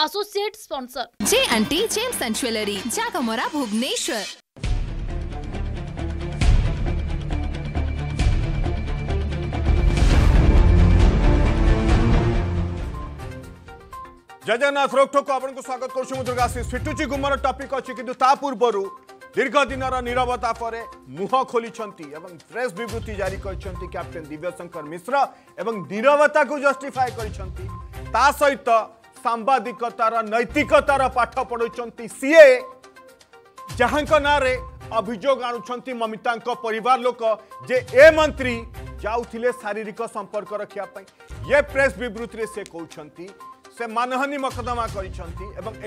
associate sponsor जे अंटी gems and jewellery Jagamara Bhubaneswar Jagannath ରୋକଠୋକ ଆପଣଙ୍କୁ ସ୍ୱାଗତ କରୁଛି ମୁଁ ଦୁର୍ଗାଶିଷ ଫିଟୁଛି ଗୁମର ଟପିକ୍ ଅଛି କିନ୍ତୁ ତା ପୂର୍ବରୁ ଦୀର୍ଘ ଦିନର ନିରବତା ପରେ ମୁହଁ ଖୋଲିଛନ୍ତି ଏବଂ ପ୍ରେସ୍ ବିବୃତ୍ତି ଜାରି କରିଛନ୍ତି କ୍ୟାପ୍ଟେନ୍ ଦିବ୍ୟଶଙ୍କର ମିଶ୍ର ଏବଂ ନିରବତାକୁ ଜଷ୍ଟିଫାଏ କରିଛନ୍ତି ତା ସହିତ सांबादिकतार नैतिकतार पाठ पढ़ुं सीए जहां ना अभोग आमिता पर लोक जे ए मंत्री जाऊे शारीरिक संपर्क रखापी ये प्रेस बृत्ति से कौन से मानहानि मकदमा कर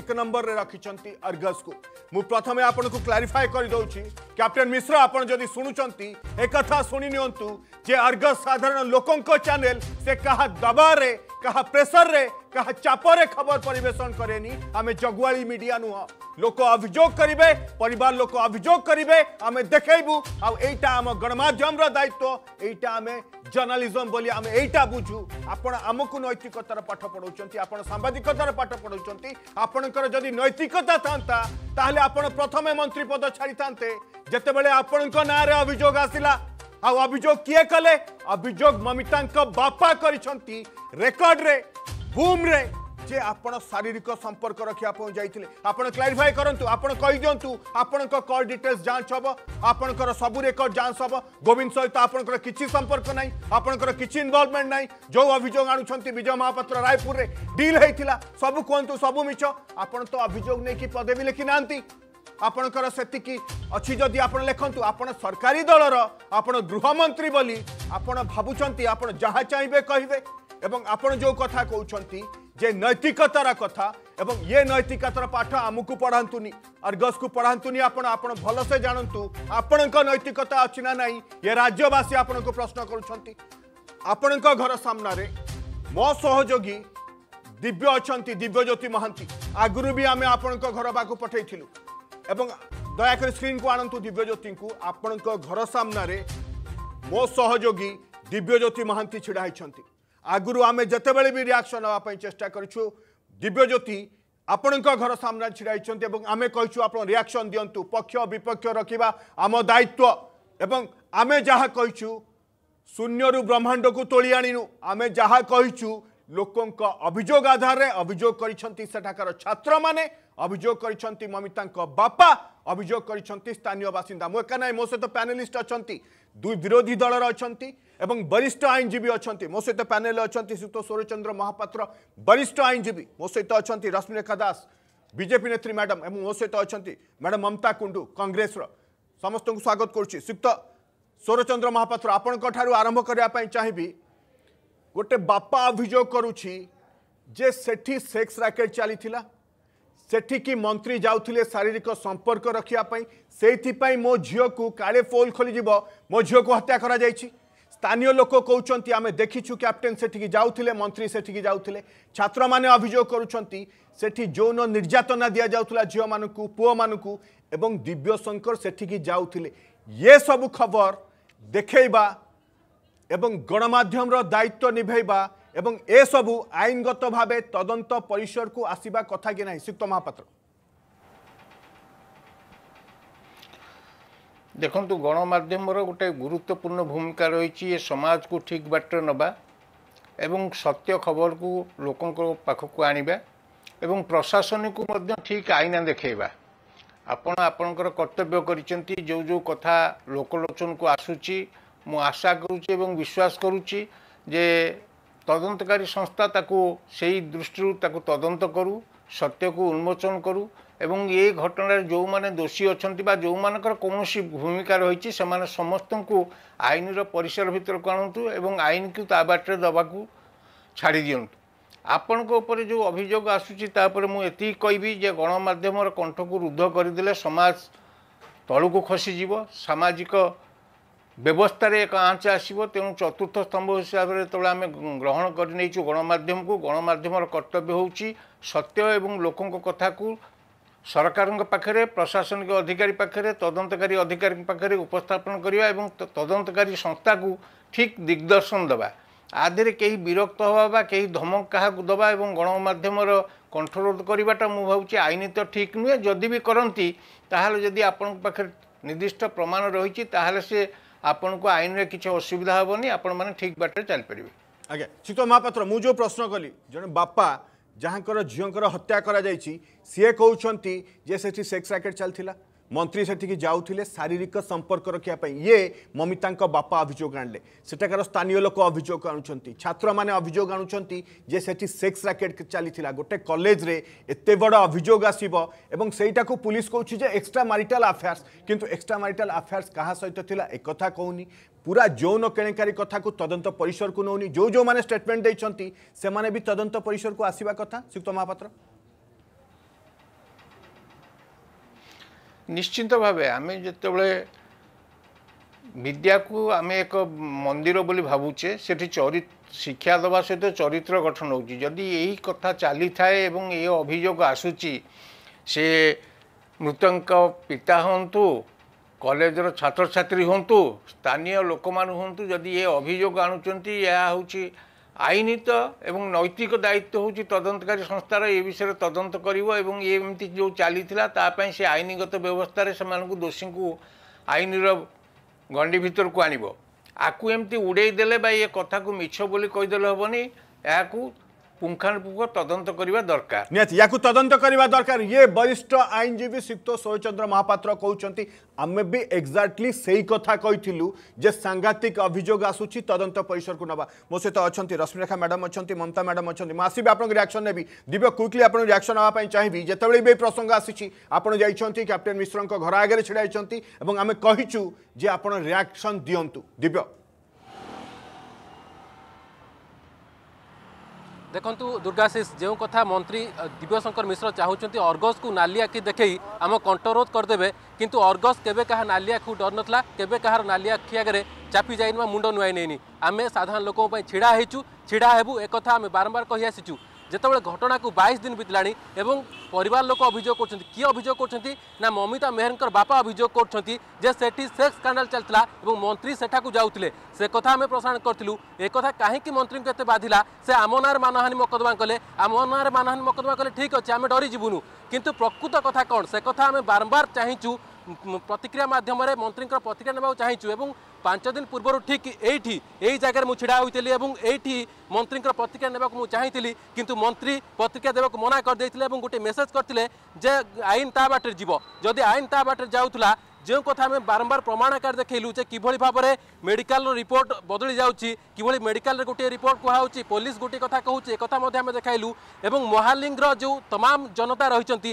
एक नंबर में रखिंट अर्गस को मु प्रथम आपन को क्लारिफाए करदे कैप्टेन मिश्र आपड़ी शुणुंट एक शुणी नि साधारण लोकों चेल से क्या दबारे কাহা প্রেসরে কাহা চাপরে খবর পরিবেশন করেনি আমি জগুয়াড়ি মিডিয়া নুহ লোক অভিযোগ করবে পরিবার লোক অভিযোগ করবে আমি দেখাইবু আইটা আম গণমাধ্যমর দায়িত্ব এইটা আমি জর্নালিজম বলে আমি এইটা বুঝু আপনার আমকু নৈতিকতার পাঠ পড়াউছেন আপনার সাংবাদিকতার পাঠ পড়াউছেন আপনার যদি নৈতিকতা থাকা তাহলে আপনার প্রথমে মন্ত্রী পদ ছাড়ি থাকে যেতবে আপনার নাঁরে অভিযোগ আসিলা आजोग किए कले अभोग ममिता बापा कर रेकर्डे बुम्रे जे आपण शारीरिक संपर्क रखा जाते आपण क्लारिफाए करूँ आपड़ कही दिंतु आपण कल डिटेल्स जांच हम आपणकर सब रेकर्ड जांच हम गोविंद सहित आपणकर किसी संपर्क ना आपंकर इनवल्वमेंट ना जो अभोग आजय महापात्र रायपुर में डिल होता सब कहतु सब मिछ आपण तो अभोग नहीं कि पदवी लिखि ना ଆପଣଙ୍କର ସେତିକି ଅଛି ଯଦି ଆପଣ ଲେଖନ୍ତୁ ଆପଣ ସରକାରୀ ଦଳର ଆପଣ ଗୃହମନ୍ତ୍ରୀ ବୋଲି ଆପଣ ଭାବୁଛନ୍ତି ଆପଣ ଯାହା ଚାହିଁବେ କହିବେ ଏବଂ ଆପଣ ଯେଉଁ କଥା କହୁଛନ୍ତି ଯେ ନୈତିକତାର କଥା ଏବଂ ଇଏ ନୈତିକତାର ପାଠ ଆମକୁ ପଢ଼ାନ୍ତୁନି ଅର୍ଗସକୁ ପଢ଼ାନ୍ତୁନି ଆପଣ ଆପଣ ଭଲସେ ଜାଣନ୍ତୁ ଆପଣଙ୍କ ନୈତିକତା ଅଛି ନା ନାହିଁ ଏ ରାଜ୍ୟବାସୀ ଆପଣଙ୍କୁ ପ୍ରଶ୍ନ କରୁଛନ୍ତି ଆପଣଙ୍କ ଘର ସାମ୍ନାରେ ମୋ ସହଯୋଗୀ ଦିବ୍ୟ ଅଛନ୍ତି ଦିବ୍ୟଜ୍ୟୋତି ମହାନ୍ତି ଆଗରୁ ବି ଆମେ ଆପଣଙ୍କ ଘର ପାଖକୁ ପଠାଇଥିଲୁ ଏବଂ ଦୟାକରି ସ୍କ୍ରିନ୍କୁ ଆଣନ୍ତୁ ଦିବ୍ୟଜ୍ୟୋତିଙ୍କୁ ଆପଣଙ୍କ ଘର ସାମ୍ନାରେ ମୋ ସହଯୋଗୀ ଦିବ୍ୟଜ୍ୟୋତି ମହାନ୍ତି ଛିଡ଼ା ହୋଇଛନ୍ତି ଆଗରୁ ଆମେ ଯେତେବେଳେ ବି ରିଆକ୍ସନ୍ ହେବା ପାଇଁ ଚେଷ୍ଟା କରିଛୁ ଦିବ୍ୟଜ୍ୟୋତି ଆପଣଙ୍କ ଘର ସାମ୍ନାରେ ଛିଡ଼ା ହୋଇଛନ୍ତି ଏବଂ ଆମେ କହିଛୁ ଆପଣ ରିଆକ୍ସନ୍ ଦିଅନ୍ତୁ ପକ୍ଷ ବିପକ୍ଷ ରଖିବା ଆମ ଦାୟିତ୍ୱ ଏବଂ ଆମେ ଯାହା କହିଛୁ ଶୂନ୍ୟରୁ ବ୍ରହ୍ମାଣ୍ଡକୁ ତୋଳି ଆଣିନୁ ଆମେ ଯାହା କହିଛୁ ଲୋକଙ୍କ ଅଭିଯୋଗ ଆଧାରରେ ଅଭିଯୋଗ କରିଛନ୍ତି ସେଠାକାର ଛାତ୍ରମାନେ ଅଭିଯୋଗ କରିଛନ୍ତି ମମିତାଙ୍କ ବାପା ଅଭିଯୋଗ କରିଛନ୍ତି ସ୍ଥାନୀୟ ବାସିନ୍ଦା ମୁଁ ଏକା ନାହିଁ ମୋ ସହିତ ପ୍ୟାନେଲିଷ୍ଟ ଅଛନ୍ତି ଦୁଇ ବିରୋଧୀ ଦଳର ଅଛନ୍ତି ଏବଂ ବରିଷ୍ଠ ଆଇନଜୀବୀ ଅଛନ୍ତି ମୋ ସହିତ ପ୍ୟାନେଲ ଅଛନ୍ତି ସୁତ ସୌରଚନ୍ଦ୍ର ମହାପାତ୍ର ବରିଷ୍ଠ ଆଇନଜୀବୀ ମୋ ସହିତ ଅଛନ୍ତି ରଶ୍ମିରେଖା ଦାସ ବିଜେପି ନେତ୍ରୀ ମ୍ୟାଡ଼ାମ୍ ଏବଂ ମୋ ସହିତ ଅଛନ୍ତି ମ୍ୟାଡ଼ାମ୍ ମମତା କୁଣ୍ଡୁ କଂଗ୍ରେସର ସମସ୍ତଙ୍କୁ ସ୍ୱାଗତ କରୁଛି ସୁକ୍ତ ସୌରଚନ୍ଦ୍ର ମହାପାତ୍ର ଆପଣଙ୍କଠାରୁ ଆରମ୍ଭ କରିବା ପାଇଁ ଚାହିଁବି ଗୋଟେ ବାପା ଅଭିଯୋଗ କରୁଛି ଯେ ସେଠି ସେକ୍ସ ରାକେଟ୍ ଚାଲିଥିଲା ସେଠିକି ମନ୍ତ୍ରୀ ଯାଉଥିଲେ ଶାରୀରିକ ସମ୍ପର୍କ ରଖିବା ପାଇଁ ସେଇଥିପାଇଁ ମୋ ଝିଅକୁ କାଳେ ଫୋଲ୍ ଖୋଲିଯିବ ମୋ ଝିଅକୁ ହତ୍ୟା କରାଯାଇଛି ସ୍ଥାନୀୟ ଲୋକ କହୁଛନ୍ତି ଆମେ ଦେଖିଛୁ କ୍ୟାପ୍ଟେନ୍ ସେଠିକି ଯାଉଥିଲେ ମନ୍ତ୍ରୀ ସେଠିକି ଯାଉଥିଲେ ଛାତ୍ରମାନେ ଅଭିଯୋଗ କରୁଛନ୍ତି ସେଠି ଯୌନ ନିର୍ଯାତନା ଦିଆଯାଉଥିଲା ଝିଅମାନଙ୍କୁ ପୁଅମାନଙ୍କୁ ଏବଂ ଦିବ୍ୟଶଙ୍କର ସେଠିକି ଯାଉଥିଲେ ଏ ସବୁ ଖବର ଦେଖେଇବା এবং গণমাধ্যমর দায়িত্ব নিভাইবা এবং এসবু আইনগত ভাবে তদন্ত পরিসরকু আসবা কথা কি না শ্রীযুক্ত মহাপাত্র ଦେଖନ୍ତୁ ଗଣମାଧ୍ୟମର ଗୋଟେ ଗୁରୁତ୍ୱପୂର୍ଣ୍ଣ ଭୂମିକା ରହିଛି ଏ ସମାଜକୁ ଠିକ୍ ବାଟରେ ନେବା ଏବଂ ସତ୍ୟ ଖବରକୁ ଲୋକଙ୍କ ପାଖକୁ ଆଣିବା ଏବଂ ପ୍ରଶାସନକୁ ମଧ୍ୟ ଠିକ୍ ଆଇନା ଦେଖାଇବା ଆପଣ ଆପଣଙ୍କର କର୍ତ୍ତବ୍ୟ କରିଛନ୍ତି ଯେଉଁ ଯେଉଁ କଥା ଲୋକଲୋଚନକୁ ଆସୁଛି ମୁଁ ଆଶା କରୁଛି ଏବଂ ବିଶ୍ୱାସ କରୁଛି ଯେ ତଦନ୍ତକାରୀ ସଂସ୍ଥା ତାକୁ ସେଇ ଦୃଷ୍ଟିରୁ ତାକୁ ତଦନ୍ତ କରୁ ସତ୍ୟକୁ ଉନ୍ମୋଚନ କରୁ ଏବଂ ଏ ଘଟଣାରେ ଯେଉଁମାନେ ଦୋଷୀ ଅଛନ୍ତି ବା ଯେଉଁମାନଙ୍କର କୌଣସି ଭୂମିକା ରହିଛି ସେମାନେ ସମସ୍ତଙ୍କୁ ଆଇନର ପରିସର ଭିତରକୁ ଆଣନ୍ତୁ ଏବଂ ଆଇନକୁ ତା ବାଟରେ ଦେବାକୁ ଛାଡ଼ି ଦିଅନ୍ତୁ ଆପଣଙ୍କ ଉପରେ ଯେଉଁ ଅଭିଯୋଗ ଆସୁଛି ତା ଉପରେ ମୁଁ ଏତିକି କହିବି ଯେ ଗଣମାଧ୍ୟମର କଣ୍ଠକୁ ରୁଦ୍ଧ କରିଦେଲେ ସମାଜ ତଳକୁ ଖସିଯିବ ସାମାଜିକ ବ୍ୟବସ୍ଥାରେ ଏକ ଆଞ୍ଚ ଆସିବ ତେଣୁ ଚତୁର୍ଥ ସ୍ତମ୍ଭ ହିସାବରେ ଯେତେବେଳେ ଆମେ ଗ୍ରହଣ କରିନେଇଛୁ ଗଣମାଧ୍ୟମକୁ ଗଣମାଧ୍ୟମର କର୍ତ୍ତବ୍ୟ ହେଉଛି ସତ୍ୟ ଏବଂ ଲୋକଙ୍କ କଥାକୁ ସରକାରଙ୍କ ପାଖରେ ପ୍ରଶାସନିକ ଅଧିକାରୀ ପାଖରେ ତଦନ୍ତକାରୀ ଅଧିକାରୀଙ୍କ ପାଖରେ ଉପସ୍ଥାପନ କରିବା ଏବଂ ତଦନ୍ତକାରୀ ସଂସ୍ଥାକୁ ଠିକ୍ ଦିଗ୍ଦର୍ଶନ ଦେବା ଆ ଦେହରେ କେହି ବିରକ୍ତ ହେବା ବା କେହି ଧମକ କାହାକୁ ଦେବା ଏବଂ ଗଣମାଧ୍ୟମର କଣ୍ଟ୍ରୋଲ କରିବାଟା ମୁଁ ଭାବୁଛି ଆଇନ ତ ଠିକ୍ ନୁହେଁ ଯଦି ବି କରନ୍ତି ତାହେଲେ ଯଦି ଆପଣଙ୍କ ପାଖରେ ନିର୍ଦ୍ଦିଷ୍ଟ ପ୍ରମାଣ ରହିଛି ତାହେଲେ ସେ ଆପଣଙ୍କୁ ଆଇନରେ କିଛି ଅସୁବିଧା ହେବନି ଆପଣମାନେ ଠିକ୍ ବାଟରେ ଚାଲିପାରିବେ ଆଜ୍ଞା ଶ୍ରୀତ ମହାପାତ୍ର ମୁଁ ଯେଉଁ ପ୍ରଶ୍ନ କଲି ଜଣେ ବାପା ଯାହାଙ୍କର ଝିଅଙ୍କର ହତ୍ୟା କରାଯାଇଛି ସିଏ କହୁଛନ୍ତି ଯେ ସେଠି ସେକ୍ସ ରାକେଟ୍ ଚାଲିଥିଲା ମନ୍ତ୍ରୀ ସେଠିକି ଯାଉଥିଲେ ଶାରୀରିକ ସମ୍ପର୍କ ରଖିବା ପାଇଁ ଇଏ ମମିତାଙ୍କ ବାପା ଅଭିଯୋଗ ଆଣିଲେ ସେଠାକାର ସ୍ଥାନୀୟ ଲୋକ ଅଭିଯୋଗ ଆଣୁଛନ୍ତି ଛାତ୍ରମାନେ ଅଭିଯୋଗ ଆଣୁଛନ୍ତି ଯେ ସେଠି ସେକ୍ସ ରାକେଟ୍ ଚାଲିଥିଲା ଗୋଟେ କଲେଜରେ ଏତେ ବଡ଼ ଅଭିଯୋଗ ଆସିବ ଏବଂ ସେଇଟାକୁ ପୁଲିସ୍ କହୁଛି ଯେ ଏକ୍ସଟ୍ରା ମାରିଟାଲ ଆଫେୟାର୍ସ କିନ୍ତୁ ଏକ୍ସଟ୍ରା ମାରିଟାଲ ଆଫେୟାର୍ସ କାହା ସହିତ ଥିଲା ଏକଥା କହୁନି ପୁରା ଯୌନ କେଣେକାରୀ କଥାକୁ ତଦନ୍ତ ପରିସରକୁ ନେଉନି ଯେଉଁ ଯେଉଁମାନେ ଷ୍ଟେଟମେଣ୍ଟ ଦେଇଛନ୍ତି ସେମାନେ ବି ତଦନ୍ତ ପରିସରକୁ ଆସିବା କଥା ଶ୍ରୀଯୁକ୍ତ ମହାପାତ୍ର ନିଶ୍ଚିନ୍ତ ଭାବେ ଆମେ ଯେତେବେଳେ ବିଦ୍ୟାକୁ ଆମେ ଏକ ମନ୍ଦିର ବୋଲି ଭାବୁଛେ ସେଠି ଚରି ଶିକ୍ଷା ଦେବା ସହିତ ଚରିତ୍ର ଗଠନ ହେଉଛି ଯଦି ଏହି କଥା ଚାଲିଥାଏ ଏବଂ ଏ ଅଭିଯୋଗ ଆସୁଛି ସେ ମୃତଙ୍କ ପିତା ହୁଅନ୍ତୁ କଲେଜର ଛାତ୍ରଛାତ୍ରୀ ହୁଅନ୍ତୁ ସ୍ଥାନୀୟ ଲୋକମାନେ ହୁଅନ୍ତୁ ଯଦି ଏ ଅଭିଯୋଗ ଆଣୁଛନ୍ତି ଏହା ହେଉଛି আইনিত এবং নৈতিক দায়িত্ব ହେଉଛି ତଦନ୍ତକାରୀ ସଂସ୍ଥାର ଏ ବିଷୟରେ ତଦନ୍ତ କରିବ ଏବଂ ଏମିତି ଯେଉଁ ଚାଲିଥିଲା ତା ପାଇଁ ସେ ଆଇନଗତ ବ୍ୟବସ୍ଥାରେ ସେମାନଙ୍କୁ ଦୋଷୀଙ୍କୁ ଆଇନର ଗଣ୍ଡି ଭିତରକୁ ଆଣିବ ଆକୁ ଏମିତି ଉଡ଼େଇ ଦେଲେ ବା ଏ କଥାକୁ ମିଛ ବୋଲି କହିଦେଲେ ହେବନି ଏହାକୁ পুঙ্খানুপুঙ্খ তদন্ত করা দরকার নিহতি ইয়াকু তদন্ত করা দরকার ইয়ে বরিষ্ঠ আইনজীবী শিক্ত শৌচন্দ্র মহাপাত্র কৌঁচি আমি বি এক্সাক্টলি সেই কথা কইল যে সাংঘাতিক অভিযোগ আসুচি তদন্ত পরিসরকু নেওয়া মো সহ অনেক রশ্মিরেখা ম্যাডাম অনেক মমতা ম্যাডাম অনেক মু আসবি আপনার রিয়াকশন নেবি দিব্য কুইকলি আপনার রিয়াকশন নেওয়া চাহিবি যেতবে বি প্রসঙ্গ আসিছি আপনার যাই ক্যাপ্টেন মিশ্র ঘর আগে ছেড়া হয়েছেন এবং আমি কহিছু যে আপনার রিয়াকশন দিও দিব্য ଦେଖନ୍ତୁ ଦୁର୍ଗାଶିଷ ଯେଉଁ କଥା ମନ୍ତ୍ରୀ ଦିବ୍ୟଶଙ୍କର ମିଶ୍ର ଚାହୁଁଛନ୍ତି ଅର୍ଗସ୍କୁ ନାଲି ଆଖି ଦେଖେଇ ଆମ କଣ୍ଟରୋଧ କରିଦେବେ କିନ୍ତୁ ଅର୍ଗସ୍ କେବେ କାହା ନାଲି ଆଖିକୁ ଡର ନଥିଲା କେବେ କାହାର ନାଲି ଆଖି ଆଗରେ ଚାପି ଯାଇନି ବା ମୁଣ୍ଡ ନୁଆଇ ନେଇନି ଆମେ ସାଧାରଣ ଲୋକଙ୍କ ପାଇଁ ଛିଡ଼ା ହେଇଛୁ ଛିଡ଼ା ହେବୁ ଏକଥା ଆମେ ବାରମ୍ବାର କହି ଆସିଛୁ যেতবে ঘটনাকে বাইশ দিন বিতলা এবং পরিবার লোক অভিযোগ করছেন কি অভিযোগ করছেন না মমিতা মেহরঙ্কর বাপা অভিযোগ করছেন যে সেটি সেক্স স্কাণ্ডাল চালা এবং মন্ত্রী সেঠাকু যাওলে সে কথা আমি প্রসারণ করলু একথা কী মন্ত্রী এত বাধিলা সে আম নাঁরে মানহানি মকদ্দমা কলে আম নাঁরে মানহানি মকদ্দমা কলে ঠিক আছে আমি ডরি যাবুনু কিন্তু প্রকৃত কথা কণ সে কথা আমি বারম্বার চাইছু প্রতিক্রিয়া মাধ্যমে মন্ত্রীর প্রতিক্রিয়া নেওয়া চাইছু এবং পাঁচ দিন পূর্বর ঠিক এইটি এই জায়গায় মু ছিড়া হয়েছিল এবং এইটি মন্ত্রীঙ্কর পত্রিকা নেওয়া মু চাইলি কিন্তু মন্ত্রী পত্রিকা দেওয়া মনা করে দিয়েছিল এবং গোটে মেসেজ করলে যে আইন তা বাটে যাব যদি আইন তা বাটে যাওয়া যে কথা আমি বারম্বার প্রমাণ আকার দেখাইলু যে কিভাবে ভাবে মেডিকাল রিপোর্ট বদলি যাচ্ছি কিভাবে মেডিকাল গোটিয়ে রিপোর্ট কুহাচ্ছে পুলিশ গোটি কথা কুচি একথা আমি দেখাইলু এবং মহালিঙ্গর যে তমাম জনতা রয়েছেন সে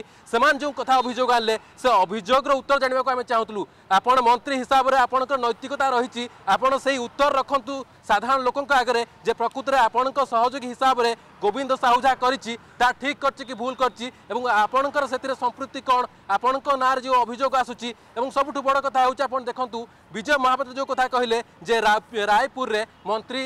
যে কথা অভিযোগ আনলে সে অভিযোগর উত্তর জাঁয়া আমি চাহুলু আপনার মন্ত্রী হিসাবে আপনার নৈতিকতা রয়েছে আপনার সেই উত্তর রাখতু সাধারণ লোক আগে যে প্রকৃতরে আপনার সহযোগী হিসাবে গোবিন্দ সাহু যা করেছি তা ঠিক করছে কি ভুল করছি এবং আপনার সেতিরে সম্পৃক্তি কম আপনার নাঁরে যে অভিযোগ আসুচি এবং সবুঠ বড় কথা হচ্ছে আপনার দেখুন বিজয় মহাপাত্র যে কথা কহিলেন যে রায়পুরে মন্ত্রী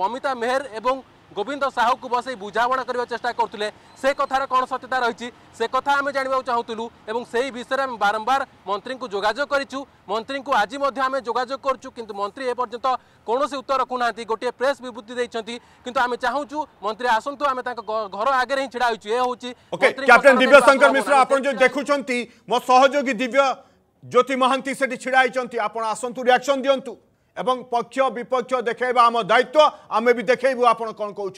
মমিতা মেহর এবং গোবিন্দ সাহুকু বসাই বুঝামণা করার চেষ্টা করুলে সে কথার কোণ সত্যতা রয়েছে সে কথা আমি জাঁয়া চাহুলু এবং সেই বিষয়ে আমি বারম্বার মন্ত্রী যোগাযোগ করেছু মন্ত্রী আজ আমি যোগাযোগ করছু কিন্তু মন্ত্রী এপর্যন্ত কৌশি উত্তর রখু না গোটিয়ে প্রেস বিবৃতি দিয়েছেন কিন্তু আমি চাহুছু মন্ত্রী আসন্তু আমি তাঁর ঘর আগে হি ছিড়া হয়েছু এ হচ্ছে ক্যাপ্টেন দিব্য শঙ্কর মিশ্র আপনার যে দেখুছেন মো সহযোগী দিব্য জ্যোতি মহান্তি সেটি ছিড়া হয়েছেন আপনার আসন্তু রিয়াকশন দিন্তু এবং পক্ষ বিপক্ষ দেখাইবা আমার দায়িত্ব আমি বি দেখাইবু আপনার কম কৌন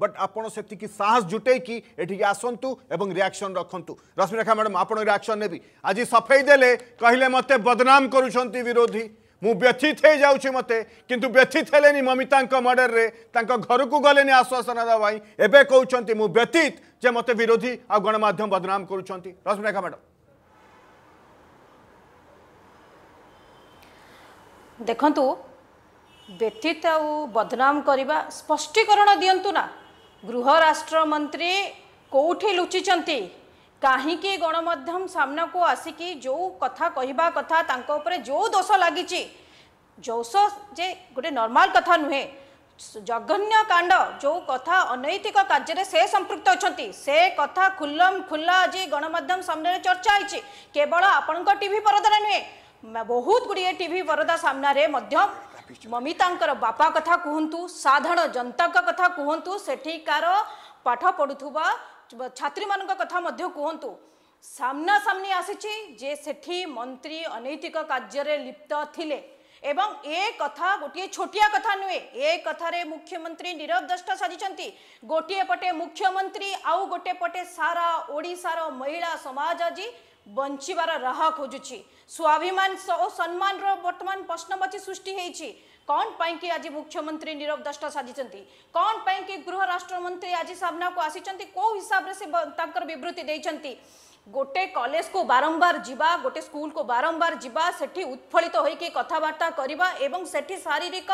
বট আপনার সেটি কি সাহস জুটাই কি এটিকি আসন্তু এবং রিয়াকশন রাখতু রশ্মিরেখা ম্যাডাম আপনার রিয়াকশন নেবি আজ সফাই দেলে কহিলে মতো বদনাম করছেন বিরোধী মু ব্যথিত হয়ে যাচ্ছি মতো কিন্তু ব্যথিত হলেনি মমিতা মর্ডর্রে তাঁর ঘরক গলেনি আশ্বাসনা দেওয়া এবে কৌন মু ব্যথিত যে মতো বিরোধী আ গণমাধ্যম বদনাম করছেন রশ্মিরেখা ম্যাডাম देखु व्यतीत बदनाम करने स्पष्टीकरण दिंतुना गृह राष्ट्र मंत्री कौटी लुचिंट कहीं गणमाम सामना को आसिकी जो कथा कह कथा जो दोष लगी गोटे नर्माल कथा नुहे जघन्य कांड जो कथा अनैतिक कार्य से संप्रक्त अच्छा से कथा खुल्लम खुला आज गणमाम सामने चर्चा होवल आपण टी परदारे नुहे ବହୁତ ଗୁଡ଼ିଏ ଟିଭି ପରଦା ସାମ୍ନାରେ ମଧ୍ୟ ମମିତାଙ୍କର ବାପା କଥା କୁହନ୍ତୁ ସାଧାରଣ ଜନତାଙ୍କ କଥା କୁହନ୍ତୁ ସେଠିକାର ପାଠ ପଢ଼ୁଥିବା ଛାତ୍ରୀମାନଙ୍କ କଥା ମଧ୍ୟ କୁହନ୍ତୁ ସାମ୍ନାସାମ୍ନି ଆସିଛି ଯେ ସେଠି ମନ୍ତ୍ରୀ ଅନୈତିକ କାର୍ଯ୍ୟରେ ଲିପ୍ତ ଥିଲେ ଏବଂ ଏ କଥା ଗୋଟିଏ ଛୋଟିଆ କଥା ନୁହେଁ ଏ କଥାରେ ମୁଖ୍ୟମନ୍ତ୍ରୀ ନୀରବ ଦଷ୍ଟ ସାଜିଛନ୍ତି ଗୋଟିଏ ପଟେ ମୁଖ୍ୟମନ୍ତ୍ରୀ ଆଉ ଗୋଟେ ପଟେ ସାରା ଓଡ଼ିଶାର ମହିଳା ସମାଜ ଆଜି ବଞ୍ଚିବାର ରାହ ଖୋଜୁଛି ସ୍ୱାଭିମାନ ଓ ସମ୍ମାନର ବର୍ତ୍ତମାନ ପ୍ରଶ୍ନବାଚୀ ସୃଷ୍ଟି ହେଇଛି କ'ଣ ପାଇଁକି ଆଜି ମୁଖ୍ୟମନ୍ତ୍ରୀ ନୀରବ ଦଷ୍ଟା ସାଜିଛନ୍ତି କ'ଣ ପାଇଁକି ଗୃହ ରାଷ୍ଟ୍ରମନ୍ତ୍ରୀ ଆଜି ସାମ୍ନାକୁ ଆସିଛନ୍ତି କେଉଁ ହିସାବରେ ସେ ତାଙ୍କର ବିବୃତ୍ତି ଦେଇଛନ୍ତି गोटे कॉलेज को बारंबार जीवा गोटे स्कूल को बारंबार जीवा से उत्फलित तो होकर कथबार्ता करवा से शारीरिक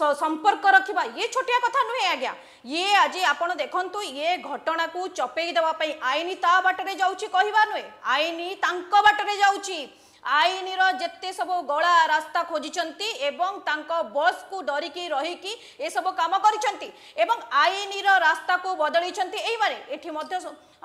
संपर्क रखा ये छोटिया कथा नुहे आज्ञा ये आज आप देखु ये घटना को चपेई देवाई आईन ता बाटे जा नुहे आईन ताक बाटे जा आईन रत सब गला रास्ता खोजी एवं बस को डरिकी रही सब कम कर रास्ता को बदली यही ये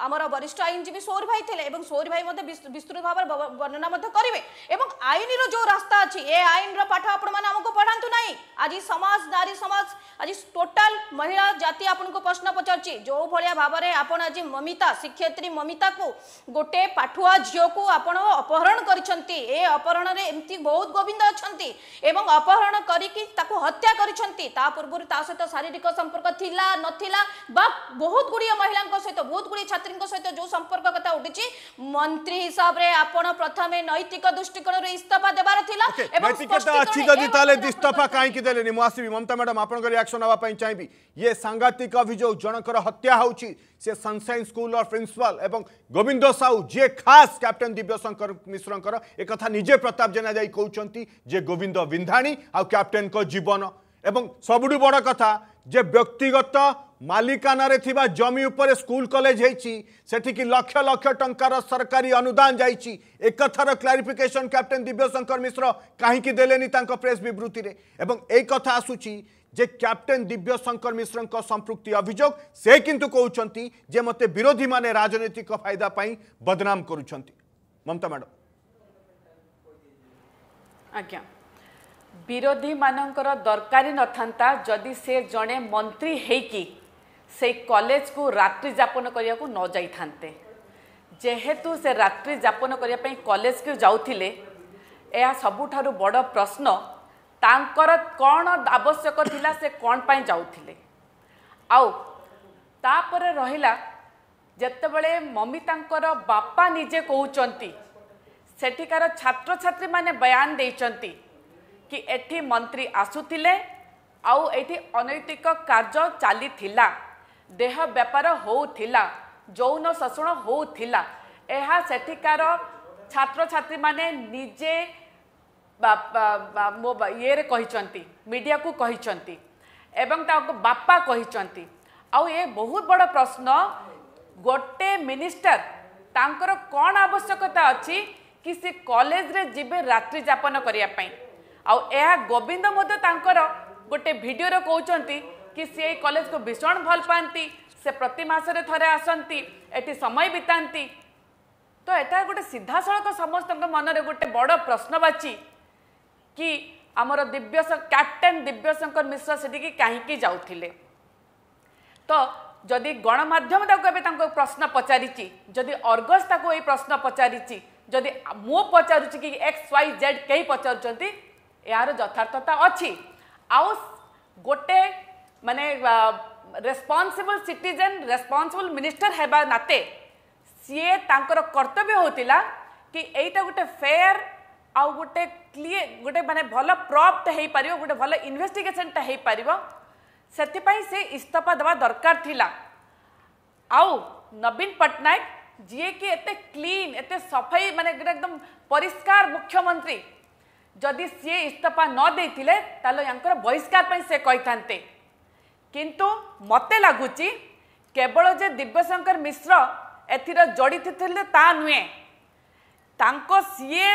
আমার বরিষ্ঠ আইনজীবী সৌর ভাই লে এবং সৌর ভাই মধ্যে বিস্তৃত ভাবে বর্ণনা মধ্যে করবে এবং আইনর যে রাস্তা আছে এ আইনর পাঠ আপন মানে আমাকে পড়াতু না আজ সমাজ নারী সমাজ আজ টোটাল মহিলা জাতি আপনার প্রশ্ন পচারছি যেভাবে ভাবে আপনার আজ মমিতা শিক্ষয়িত্রী মমিতা কু গোটে পাঠুয়া ঝিউকু আপনার অপহরণ করেছেন এ অপহরণের এমতি বহুত গোবিন্দ অনেক এবং অপহরণ করিকি তাকে হত্যা করেছেন তা পূর্ব তা সহ শারীরিক সম্পর্ক লা নথিলা বা বহুত গুড়িয়ে মহিলা সহ বহুত গুড়িয়ে ছাত্র ଛାତ୍ରୀଙ୍କ ସହିତ ଯେଉଁ ସମ୍ପର୍କ କଥା ଉଠିଛି ମନ୍ତ୍ରୀ ହିସାବରେ ଆପଣ ପ୍ରଥମେ ନୈତିକ ଦୃଷ୍ଟିକୋଣରୁ ଇସ୍ତଫା ଦେବାର ଥିଲା ଏବଂ ନୈତିକତା ଅଛି ଯଦି ତାହେଲେ ଇସ୍ତଫା କାହିଁକି ଦେଲେନି ମୁଁ ଆସିବି ମମତା ମ୍ୟାଡମ୍ ଆପଣଙ୍କ ରିଆକ୍ସନ ହେବା ପାଇଁ ଚାହିଁବି ଇଏ ସାଂଘାତିକ ଅଭିଯୋଗ ଜଣଙ୍କର ହତ୍ୟା ହେଉଛି ସେ ସନ୍ସାଇନ୍ ସ୍କୁଲର ପ୍ରିନ୍ସିପାଲ ଏବଂ ଗୋବିନ୍ଦ ସାହୁ ଯିଏ ଖାସ୍ କ୍ୟାପ୍ଟେନ୍ ଦିବ୍ୟଶଙ୍କର ମିଶ୍ରଙ୍କର ଏକଥା ନିଜେ ପ୍ରତାପ ଜେନା ଯାଇ କହୁଛନ୍ତି ଯେ ଗୋବିନ୍ଦ ବିନ୍ଧାଣୀ ଆଉ କ୍ୟାପ୍ଟେନ୍ଙ୍କ ଜୀବନ ଏବଂ ସବୁଠୁ ବଡ଼ କଥା ଯେ ବ୍ୟକ୍ତିଗତ ମାଲିକାନାରେ ଥିବା ଜମି ଉପରେ ସ୍କୁଲ କଲେଜ ହେଇଛି ସେଠିକି ଲକ୍ଷ ଲକ୍ଷ ଟଙ୍କାର ସରକାରୀ ଅନୁଦାନ ଯାଇଛି ଏକଥର କ୍ଲାରିଫିକେସନ୍ କ୍ୟାପ୍ଟେନ୍ ଦିବ୍ୟଶଙ୍କର ମିଶ୍ର କାହିଁକି ଦେଲେନି ତାଙ୍କ ପ୍ରେସ୍ ବିବୃତ୍ତିରେ ଏବଂ ଏଇ କଥା ଆସୁଛି যে ক্যাপ্টেন দিব্যশঙ্কর মিশ্রঙ্ক সম্পৃক্তি অভিযোগ সে কিন্তু কৌন যে মতো বিরোধী মানে রাজনৈতিক ফায়দা পাই বদনাম করছেন মমতা ম্যাডাম আজ্ঞা বিরোধী মানকর দরকারী নথান্তা যদি সে জনে মন্ত্রী হেইকি ସେଇ କଲେଜକୁ ରାତ୍ରି ଯାପନ କରିବାକୁ ନ ଯାଇଥାନ୍ତେ ଯେହେତୁ ସେ ରାତ୍ରି ଯାପନ କରିବା ପାଇଁ କଲେଜକୁ ଯାଉଥିଲେ ଏହା ସବୁଠାରୁ ବଡ଼ ପ୍ରଶ୍ନ ତାଙ୍କର କ'ଣ ଆବଶ୍ୟକ ଥିଲା ସେ କ'ଣ ପାଇଁ ଯାଉଥିଲେ ଆଉ ତାପରେ ରହିଲା ଯେତେବେଳେ ମମିତାଙ୍କର ବାପା ନିଜେ କହୁଛନ୍ତି ସେଠିକାର ଛାତ୍ରଛାତ୍ରୀମାନେ ବୟାନ ଦେଇଛନ୍ତି କି ଏଠି ମନ୍ତ୍ରୀ ଆସୁଥିଲେ ଆଉ ଏଇଠି ଅନୈତିକ କାର୍ଯ୍ୟ ଚାଲିଥିଲା ଦେହ ବେପାର ହେଉଥିଲା ଯୌନ ଶୋଷଣ ହେଉଥିଲା ଏହା ସେଠିକାର ଛାତ୍ରଛାତ୍ରୀମାନେ ନିଜେ ମୋ ଇଏରେ କହିଛନ୍ତି ମିଡ଼ିଆକୁ କହିଛନ୍ତି ଏବଂ ତାଙ୍କ ବାପା କହିଛନ୍ତି ଆଉ ଏ ବହୁତ ବଡ଼ ପ୍ରଶ୍ନ ଗୋଟେ ମିନିଷ୍ଟର ତାଙ୍କର କ'ଣ ଆବଶ୍ୟକତା ଅଛି କି ସେ କଲେଜରେ ଯିବେ ରାତ୍ରି ଯାପନ କରିବା ପାଇଁ ଆଉ ଏହା ଗୋବିନ୍ଦ ମଧ୍ୟ ତାଙ୍କର ଗୋଟେ ଭିଡ଼ିଓରେ କହୁଛନ୍ତି कि सी ए कलेज को भीषण भल पाती से प्रति मासरे थे आसती समय बिताती तो यहाँ गोटे सीधासख समस्त मनरे गोटे बड़ प्रश्नवाची कि आमर दिव्य कैप्टेन दिव्यशंकर मिश्र से कहीं जाऊे तो जदि गणमाध्यम प्रश्न पचारि जदि अर्गस ये प्रश्न पचारि मु पचारुची कि एक्स वाई जेड कई पचार यार यथार्थता अच्छी आउ गोटे माने रेस्पन्सीबल सिटीजन रेस्पन्सीबल मिनिस्टर होगा नाते सीए तर कर्तव्य होता कि यहाँ गोटे फेयर आ गए क्लीय गोटे मानते भल प्रप्ट हो पार गोटे भल इनभेटिगेसन हो पार से इस्तफा देवा दरकार नवीन पट्टनायक जी कि एत क्लीन एत सफाई मान एकदम परिष्कार मुख्यमंत्री जदि सीए इस्तफा नदी तेल या बहिष्कार से कही था କିନ୍ତୁ ମୋତେ ଲାଗୁଛି କେବଳ ଯେ ଦିବ୍ୟଶଙ୍କର ମିଶ୍ର ଏଥିରେ ଜଡ଼ିତ ଥିଲେ ତା ନୁହେଁ ତାଙ୍କ ସିଏ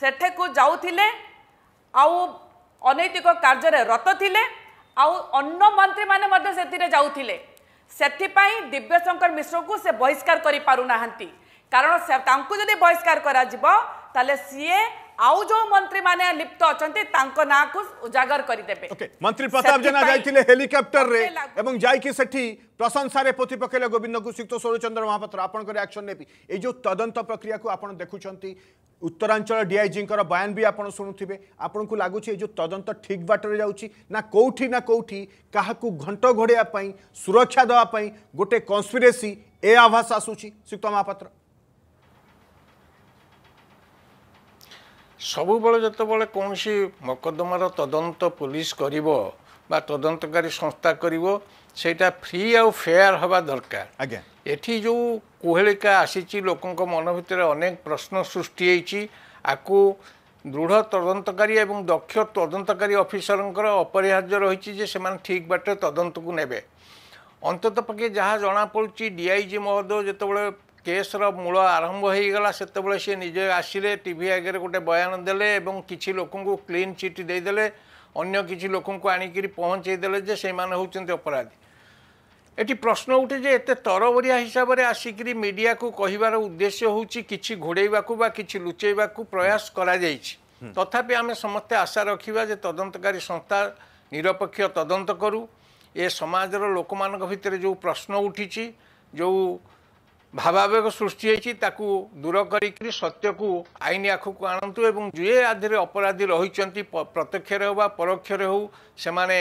ସେଠାକୁ ଯାଉଥିଲେ ଆଉ ଅନୈତିକ କାର୍ଯ୍ୟରେ ରତ ଥିଲେ ଆଉ ଅନ୍ୟ ମନ୍ତ୍ରୀମାନେ ମଧ୍ୟ ସେଥିରେ ଯାଉଥିଲେ ସେଥିପାଇଁ ଦିବ୍ୟଶଙ୍କର ମିଶ୍ରକୁ ସେ ବହିଷ୍କାର କରିପାରୁନାହାନ୍ତି କାରଣ ତାଙ୍କୁ ଯଦି ବହିଷ୍କାର କରାଯିବ ତାହେଲେ ସିଏ ଆଉ ଯୋଉ ମନ୍ତ୍ରୀମାନେ ଲିପ୍ତ ଅଛନ୍ତି ତାଙ୍କ ନାଁକୁ ଉଜାଗର କରିଦେବେ ମନ୍ତ୍ରୀ ପ୍ରତାପ ଜେନା ଯାଇଥିଲେ ହେଲିକପ୍ଟରରେ ଏବଂ ଯାଇକି ସେଠି ପ୍ରଶଂସାରେ ପୋଥି ପକେଇଲେ ଗୋବିନ୍ଦଙ୍କୁ ଶ୍ରୀଯୁକ୍ତ ସୌରଚନ୍ଦ୍ର ମହାପାତ୍ର ଆପଣଙ୍କ ରିଆକ୍ସନ୍ ନେବି ଏଇ ଯୋଉ ତଦନ୍ତ ପ୍ରକ୍ରିୟାକୁ ଆପଣ ଦେଖୁଛନ୍ତି ଉତ୍ତରାଞ୍ଚଳ ଡିଆଇଜିଙ୍କର ବୟାନ ବି ଆପଣ ଶୁଣୁଥିବେ ଆପଣଙ୍କୁ ଲାଗୁଛି ଏଇ ଯେଉଁ ତଦନ୍ତ ଠିକ୍ ବାଟରେ ଯାଉଛି ନା କେଉଁଠି ନା କେଉଁଠି କାହାକୁ ଘଣ୍ଟ ଘୋଡ଼େଇବା ପାଇଁ ସୁରକ୍ଷା ଦେବା ପାଇଁ ଗୋଟେ କନ୍ସପିରେସି ଏ ଆଭାସ ଆସୁଛି ଶ୍ରୀଯୁକ୍ତ ମହାପାତ୍ର ସବୁବେଳେ ଯେତେବେଳେ କୌଣସି ମକଦ୍ଦମାର ତଦନ୍ତ ପୋଲିସ କରିବ ବା ତଦନ୍ତକାରୀ ସଂସ୍ଥା କରିବ ସେଇଟା ଫ୍ରି ଆଉ ଫେୟାର ହେବା ଦରକାର ଆଜ୍ଞା ଏଠି ଯେଉଁ କୁହେଳିକା ଆସିଛି ଲୋକଙ୍କ ମନ ଭିତରେ ଅନେକ ପ୍ରଶ୍ନ ସୃଷ୍ଟି ହେଇଛି ଆକୁ ଦୃଢ଼ ତଦନ୍ତକାରୀ ଏବଂ ଦକ୍ଷ ତଦନ୍ତକାରୀ ଅଫିସରଙ୍କର ଅପରିହାର୍ଯ୍ୟ ରହିଛି ଯେ ସେମାନେ ଠିକ୍ ବାଟରେ ତଦନ୍ତକୁ ନେବେ ଅନ୍ତତଃ ପକ୍ଷେ ଯାହା ଜଣାପଡ଼ୁଛି ଡିଆଇଜି ମହୋଦୟ ଯେତେବେଳେ কেସ୍ର ମୂଳ ଆରମ୍ଭ ହୋଇଗଲା ସେତେବେଳେ ସେ ନିଜେ ଆସିଲେ ଟିଭି ଆଗରେ ଗୋଟେ ବୟାନ ଦେଲେ ଏବଂ କିଛି ଲୋକଙ୍କୁ କ୍ଲିନ୍ ଚିଟ୍ ଦେଇଦେଲେ ଅନ୍ୟ କିଛି ଲୋକଙ୍କୁ ଆଣିକିରି ପହଞ୍ଚେଇ ଦେଲେ ଯେ ସେମାନେ ହେଉଛନ୍ତି ଅପରାଧୀ ଏଠି ପ୍ରଶ୍ନ ଉଠେ ଯେ ଏତେ ତରବରିଆ ହିସାବରେ ଆସିକିରି ମିଡ଼ିଆକୁ କହିବାର ଉଦ୍ଦେଶ୍ୟ ହେଉଛି କିଛି ଘୋଡ଼େଇବାକୁ ବା କିଛି ଲୁଚେଇବାକୁ ପ୍ରୟାସ କରାଯାଇଛି ତଥାପି ଆମେ ସମସ୍ତେ ଆଶା ରଖିବା ଯେ ତଦନ୍ତକାରୀ ସଂସ୍ଥା ନିରପେକ୍ଷ ତଦନ୍ତ କରୁ ଏ ସମାଜର ଲୋକମାନଙ୍କ ଭିତରେ ଯେଉଁ ପ୍ରଶ୍ନ ଉଠିଛି ଯେଉଁ ଭାବାବେଗ ସୃଷ୍ଟି ହେଇଛି ତାକୁ ଦୂର କରିକି ସତ୍ୟକୁ ଆଇନ ଆଖକୁ ଆଣନ୍ତୁ ଏବଂ ଯିଏ ଆଧିରେ ଅପରାଧୀ ରହିଛନ୍ତି ପ୍ରତ୍ୟକ୍ଷରେ ହେଉ ବା ପରୋକ୍ଷରେ ହେଉ ସେମାନେ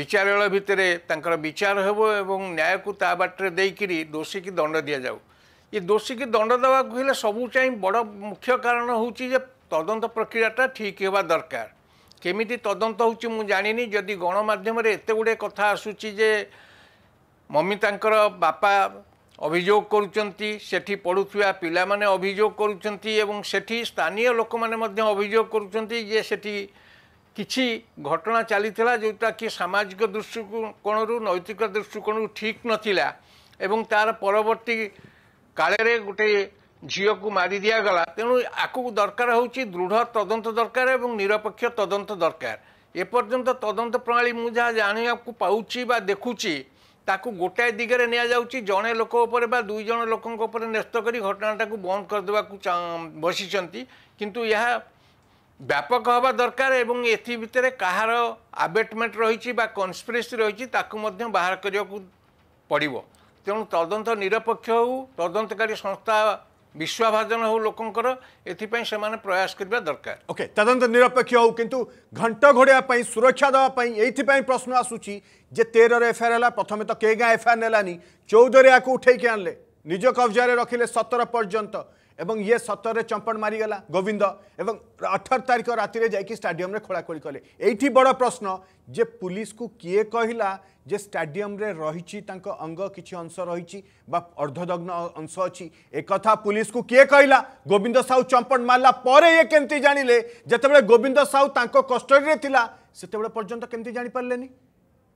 ବିଚାରାଳୟ ଭିତରେ ତାଙ୍କର ବିଚାର ହେବ ଏବଂ ନ୍ୟାୟକୁ ତା ବାଟରେ ଦେଇକରି ଦୋଷୀକି ଦଣ୍ଡ ଦିଆଯାଉ ଏ ଦୋଷୀକି ଦଣ୍ଡ ଦେବାକୁ ହେଲେ ସବୁଠାଇଁ ବଡ଼ ମୁଖ୍ୟ କାରଣ ହେଉଛି ଯେ ତଦନ୍ତ ପ୍ରକ୍ରିୟାଟା ଠିକ୍ ହେବା ଦରକାର କେମିତି ତଦନ୍ତ ହେଉଛି ମୁଁ ଜାଣିନି ଯଦି ଗଣମାଧ୍ୟମରେ ଏତେ ଗୁଡ଼ିଏ କଥା ଆସୁଛି ଯେ ମମିତାଙ୍କର ବାପା অভিযোগ করছেন সেটি পড়ুয়া মানে অভিযোগ করছেন এবং সেটি স্থানীয় লোকমানে মধ্যে অভিযোগ করছেন যে সেটি কিছু ঘটনা চালিলা যেটা কি সামাজিক দৃষ্টিকোণর নৈতিক দৃষ্টিকোণ ঠিক নথিলা এবং তার পরবর্তী কালে গোটে ঝিউকু মারি দিয়া দিগলা তেমন আকু দরকার হচ্ছে দৃঢ় তদন্ত দরকার এবং নিরপেক্ষ তদন্ত দরকার এ পর্যন্ত তদন্ত প্রণালী মু যা জাঁয়া পাচ্ছি বা দেখুছি ତାକୁ ଗୋଟାଏ ଦିଗରେ ନିଆଯାଉଛି ଜଣେ ଲୋକ ଉପରେ ବା ଦୁଇ ଜଣ ଲୋକଙ୍କ ଉପରେ ନ୍ୟସ୍ତ କରି ଘଟଣାଟାକୁ ବନ୍ଦ କରିଦେବାକୁ ବସିଛନ୍ତି କିନ୍ତୁ ଏହା ବ୍ୟାପକ ହେବା ଦରକାର ଏବଂ ଏଥି ଭିତରେ କାହାର ଆବେଟମେଣ୍ଟ ରହିଛି ବା କନ୍ସପିରେସି ରହିଛି ତାକୁ ମଧ୍ୟ ବାହାର କରିବାକୁ ପଡ଼ିବ ତେଣୁ ତଦନ୍ତ ନିରପେକ୍ଷ ହେଉ ତଦନ୍ତକାରୀ ସଂସ୍ଥା ବିଶ୍ୱାଭାଜନ ହେଉ ଲୋକଙ୍କର ଏଥିପାଇଁ ସେମାନେ ପ୍ରୟାସ କରିବା ଦରକାର ଓକେ ତଦନ୍ତ ନିରପେକ୍ଷ ହେଉ କିନ୍ତୁ ଘଣ୍ଟ ଘୋଡ଼ାଇବା ପାଇଁ ସୁରକ୍ଷା ଦେବା ପାଇଁ ଏଇଥିପାଇଁ ପ୍ରଶ୍ନ ଆସୁଛି ଯେ ତେରରେ ଏଫଆଇଆର୍ ହେଲା ପ୍ରଥମେ ତ କେହି ଗାଁ ଏଫଆଇଆର୍ ନେଲାନି ଚଉଦରେ ଏହାକୁ ଉଠେଇକି ଆଣିଲେ ନିଜ କବ୍ଜାରେ ରଖିଲେ ସତର ପର୍ଯ୍ୟନ୍ତ ये सतर में मारीगला गोविंद अठर तारीख रात स्टाडियम खोलाखोली कले बड़ प्रश्न जे पुलिस को किए कहला जे स्टाडियम रही अंग कि अंश रही अर्धदग्न अंश अच्छी एक पुलिस को किए कहला गोविंद साहू चंपट मारापर ये कमी जान लें जब गोविंद साहू तक कस्टडी से पर्यटन केमी जापारे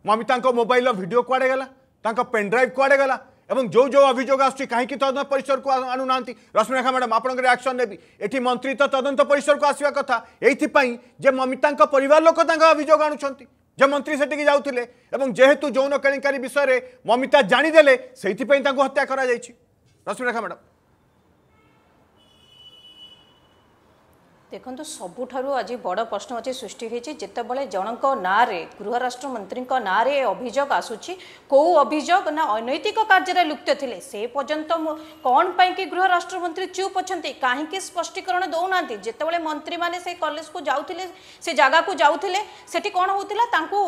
ममिता मोबाइल भिडियो कुआ गला पेनड्राइव कुआ गला এবং যে যে অভিযোগ আসছে কী তদন্ত পরিসর আনু না রশ্মিরেখা ম্যাডাম আপনার রিয়াকশন নেবি এটি মন্ত্রী তো তদন্ত পরিসর আসবা কথা এইপাই যে মমিতা পরিবার লোক তাঁর অভিযোগ আনুচার যে মন্ত্রী সেটিকি যাওলে এবং যেহেতু যৌন কেলেঙ্কারী বিষয়ে মমিতা জাঁদেলে সেইপাই তাঁর হত্যা করা যাই রশ্মিরেখা ম্যাডাম ଦେଖନ୍ତୁ ସବୁଠାରୁ ଆଜି ବଡ଼ ପ୍ରଶ୍ନ ଅଛି ସୃଷ୍ଟି ହୋଇଛି ଯେତେବେଳେ ଜଣଙ୍କ ନାଁରେ ଗୃହରାଷ୍ଟ୍ରମନ୍ତ୍ରୀଙ୍କ ନାଁରେ ଅଭିଯୋଗ ଆସୁଛି କେଉଁ ଅଭିଯୋଗ ନା ଅନୈତିକ କାର୍ଯ୍ୟରେ ଲୁପ୍ତ ଥିଲେ ସେ ପର୍ଯ୍ୟନ୍ତ କ'ଣ ପାଇଁକି ଗୃହରାଷ୍ଟ୍ରମନ୍ତ୍ରୀ ଚୁପ୍ ଅଛନ୍ତି କାହିଁକି ସ୍ପଷ୍ଟୀକରଣ ଦେଉନାହାନ୍ତି ଯେତେବେଳେ ମନ୍ତ୍ରୀମାନେ ସେ କଲେଜକୁ ଯାଉଥିଲେ ସେ ଜାଗାକୁ ଯାଉଥିଲେ ସେଠି କ'ଣ ହେଉଥିଲା ତାଙ୍କୁ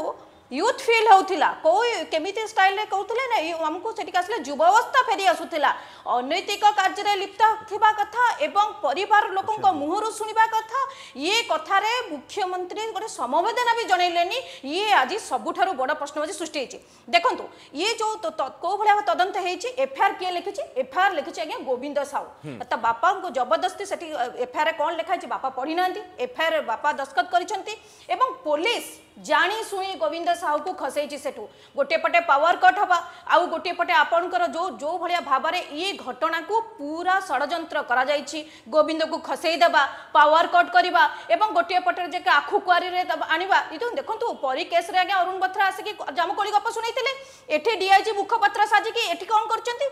यूथ फिल होता कोमी स्टाइल कहते आमको सेठिकसले जुवावस्था फेरी आसूला अनैतिक कार्य लिप्त थी कथा पर लोक मुहर शुणा कथा ये कथार मुख्यमंत्री गोटे समबेदना भी जन ये आज सबुठ बड़ प्रश्नवाची सृष्टि देखो ये जो कौ भाव तदंत हो एफआईआर किए लिखी एफआईआर लिखी आज गोविंद साहू तो बापा को जबरदस्ती से एफआईआर कौन लिखाई बापा पढ़ी ना एफआईआर बापा दस्खत कर पुलिस जाणीशु गोविंद ସାହୁକୁ ଖସେଇଛି ସେଠୁ ଗୋଟିଏ ପଟେ ପାୱାର କଟ୍ ହେବା ଆଉ ଗୋଟିଏ ପଟେ ଆପଣଙ୍କର ଯେଉଁ ଯେଉଁ ଭଳିଆ ଭାବରେ ଇଏ ଘଟଣାକୁ ପୁରା ଷଡ଼ଯନ୍ତ୍ର କରାଯାଇଛି ଗୋବିନ୍ଦକୁ ଖସେଇ ଦେବା ପାୱାର କଟ୍ କରିବା ଏବଂ ଗୋଟିଏ ପଟରେ ଯେ ଆଖୁ କୁଆରୀରେ ଆଣିବା ଇଏ ଦେଖନ୍ତୁ ପରୀ କେସ୍ରେ ଆଜ୍ଞା ଅରୁଣ ବତ୍ରା ଆସିକି ଜାମୁକୋଳି ଗପ ଶୁଣେଇଥିଲେ ଏଠି ଡିଆଇଜି ମୁଖପାତ୍ର ସାଜିକି ଏଠି କ'ଣ କରିଛନ୍ତି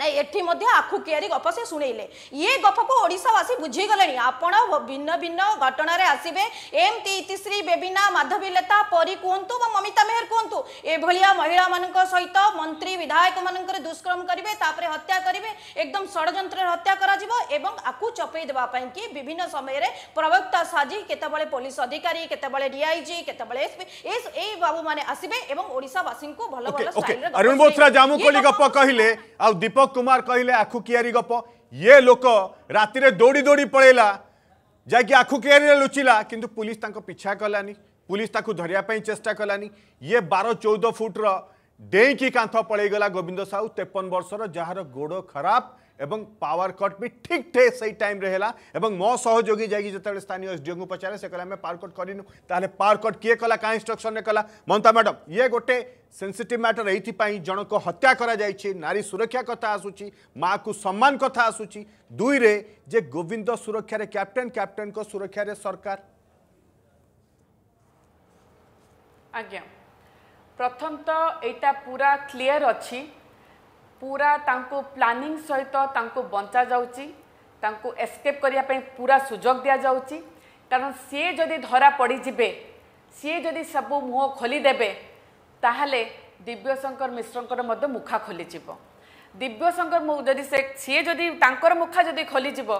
आखु किरी गप से शुणिले ये गप कोशावासी बुझीगले आपण भिन्न भिन्न घटन आसबे एमती इतिश्री बेबिना माधवीलता परी कहतु व ममिता मेहर कहतु यहाँ महिला मान सहित मंत्री विधायक मान दुष्कर्म करेंगे हत्या करेंगे एकदम षड्र हत्या करपई देवाई कि विभिन्न समय प्रवक्ता साजी केत पुलिस अधिकारी केत डीआईजी केत एसपी बाबू मैंने आसबे भल भाव दीपक कुमार कहले आखु कियारी गप ये लोक राति दौड़ी दौड़ी पलैला जैकि आखु कियारी लुचिला कि पुलिस पिछा कलानी पुलिस ताकू धरिया कलानी ये बार चौदह फुट्र डेईकि कांथ पलैगला गोविंद साहू तेपन वर्षर जार गोड़ खराब এবং ପାୱାର କଟ୍ ବି ଠିକ୍ ଠିକ୍ ସେଇ ଟାଇମ୍ରେ ହେଲା ଏବଂ ମୋ ସହଯୋଗୀ ଯାଇକି ଯେତେବେଳେ ସ୍ଥାନୀୟ ଏସ୍ଡିଓଙ୍କୁ ପଚାରେ ସେ କହିଲେ ଆମେ ପାୱାର କଟ୍ କରିନୁ ତାହେଲେ ପାୱାର କଟ୍ କିଏ କଲା କାହା ଇନ୍ଷ୍ଟ୍ରକ୍ସନ୍ରେ କଲା ମମତା ମ୍ୟାଡ଼ମ୍ ଇଏ ଗୋଟେ ସେନ୍ସିଟିଭ୍ ମ୍ୟାଟର୍ ଏଇଥିପାଇଁ ଜଣକୁ ହତ୍ୟା କରାଯାଇଛି ନାରୀ ସୁରକ୍ଷା କଥା ଆସୁଛି ମାଆକୁ ସମ୍ମାନ କଥା ଆସୁଛି ଦୁଇରେ ଯେ ଗୋବିନ୍ଦ ସୁରକ୍ଷାରେ କ୍ୟାପ୍ଟେନ୍ କ୍ୟାପ୍ଟେନ୍ଙ୍କ ସୁରକ୍ଷାରେ ସରକାର ଆଜ୍ଞା ପ୍ରଥମ ତ ଏଇଟା ପୁରା କ୍ଲିଅର୍ ଅଛି ପୁରା ତାଙ୍କୁ ପ୍ଲାନିଂ ସହିତ ତାଙ୍କୁ ବଞ୍ଚାଯାଉଛି ତାଙ୍କୁ ଏସ୍କେପ୍ କରିବା ପାଇଁ ପୁରା ସୁଯୋଗ ଦିଆଯାଉଛି କାରଣ ସିଏ ଯଦି ଧରା ପଡ଼ିଯିବେ ସିଏ ଯଦି ସବୁ ମୁହଁ ଖୋଲିଦେବେ ତାହେଲେ ଦିବ୍ୟଶଙ୍କର ମିଶ୍ରଙ୍କର ମଧ୍ୟ ମୁଖା ଖୋଲିଯିବ ଦିବ୍ୟଶଙ୍କର ଯଦି ସେ ସିଏ ଯଦି ତାଙ୍କର ମୁଖା ଯଦି ଖୋଲିଯିବ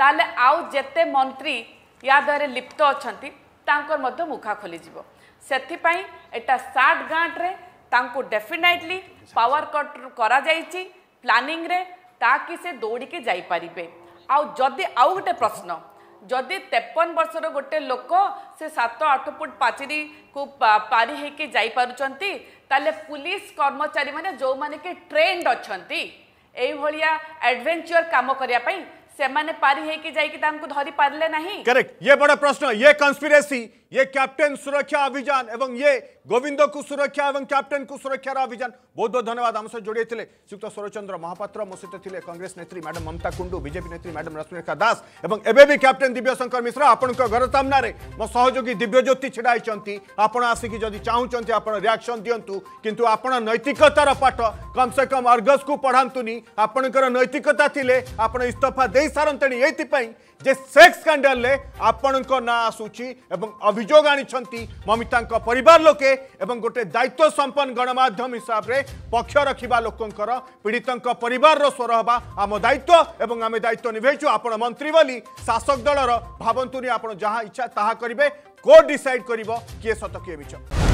ତାହେଲେ ଆଉ ଯେତେ ମନ୍ତ୍ରୀ ୟା ଦେହରେ ଲିପ୍ତ ଅଛନ୍ତି ତାଙ୍କର ମଧ୍ୟ ମୁଖା ଖୋଲିଯିବ ସେଥିପାଇଁ ଏଇଟା ସାର୍ଟ ଗାଁଟରେ डेफिनेटली पावर कट करा कर प्लानिंग रे ताकि से दौड़ के जापारे आदि आउ गोटे प्रश्न जदि तेपन वर्ष रोटे लोक से सत आठ फुट पचेरी को पारी जाई ताले पुलिस कर्मचारी मैंने जो मैंने कि ट्रेनड अच्छा एडभेचर कम करने से माने पारी है कि जाए कि धरी पारे ना करेक्ट ये बड़ा प्रश्न ये कन्स्पिरेसी ये कैप्टन सुरक्षा अभियान एवं ये गोविंद को सुरक्षा एवं कैप्टन को सुरक्षार अभियान बहुत बहुत धन्यवाद आम सहित जोड़े थे श्रीयुक्त सौरचंद्र महापात्र मो सहित थे कांग्रेस नेत्री मैडम ममता कुंडू बीजेपी नेत्री मैडम रश्मिरेखा दास एवं एवं भी कैप्टन दिव्यशंकर मिश्रा आपण घर सामने मो सहयोगी दिव्यज्योति ढाई होती आसिक आसिकी चाहूँ आप रिएक्शन दिंतु कितु आप नैतिकतार पाठ कम से कम अर्गस को पढ़ातुनि आपणकर नैतिकता थे आप इस्तफा दे सारे ये ᱡᱮ ᱥᱮᱠᱥ კან ດ ᱞᱮ આપણોক না আসুচি এব ង অভিযোগ আনিছন্তি মমিতাଙ୍କ পৰিવાર লোকে এব ង গটে দাইত্ব সম্পাদন গণ মাধ্যম হিসাবৰে পক্ষ ৰখিবা লোকଙ୍କৰ পীড়িতଙ୍କ পৰিৱাৰৰ স্বৰহবা আমো দাইত্ব এব ង আমে দাইত্ব নিভেচু આપણો মন্ত্রী বলি শাসক দলৰ ভাবন্তুনি આપણો জহা ইচ্ছা তাহা কৰিবে কো ডিসাইড কৰিব কি সতকীয় বিচ